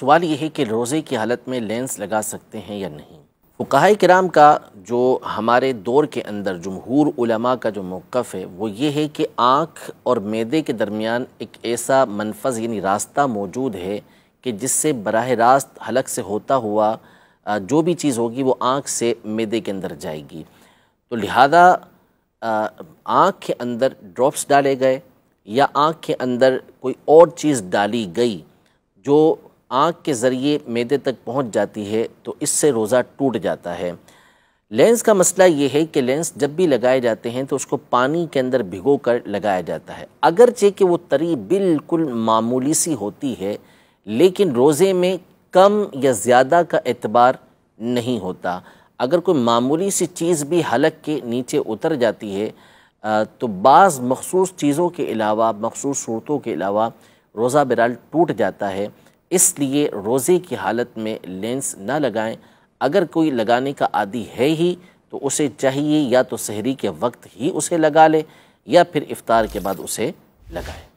सवाल ये है कि रोज़े की हालत में लेंस लगा सकते हैं या नहीं फ़ुकाह कराम का जो हमारे दौर के अंदर जमहूर उलमा का जो मौक़ है वो ये है कि आँख और मैदे के दरमियान एक ऐसा मनफज यानी रास्ता मौजूद है कि जिससे बरह रास्त हलक से होता हुआ जो भी चीज़ होगी वो आँख से मैदे के अंदर जाएगी तो लिहाजा आँख के अंदर ड्रॉप्स डाले गए या आँख के अंदर कोई और चीज़ डाली गई जो आँख के ज़रिए मैदे तक पहुँच जाती है तो इससे रोज़ा टूट जाता है लेंस का मसला ये है कि लेंस जब भी लगाए जाते हैं तो उसको पानी के अंदर भिगो कर लगाया जाता है अगरचे कि वो तरी बिल्कुल मामूली सी होती है लेकिन रोज़े में कम या ज़्यादा का एतबार नहीं होता अगर कोई मामूली सी चीज़ भी हलक के नीचे उतर जाती है तो बाज़ मखसूस चीज़ों के अलावा मखसूस सूरतों के अलावा रोज़ा बिराल टूट जाता है इसलिए रोज़े की हालत में लेंस ना लगाएं अगर कोई लगाने का आदि है ही तो उसे चाहिए या तो सहरी के वक्त ही उसे लगा ले या फिर इफ़ार के बाद उसे लगाएं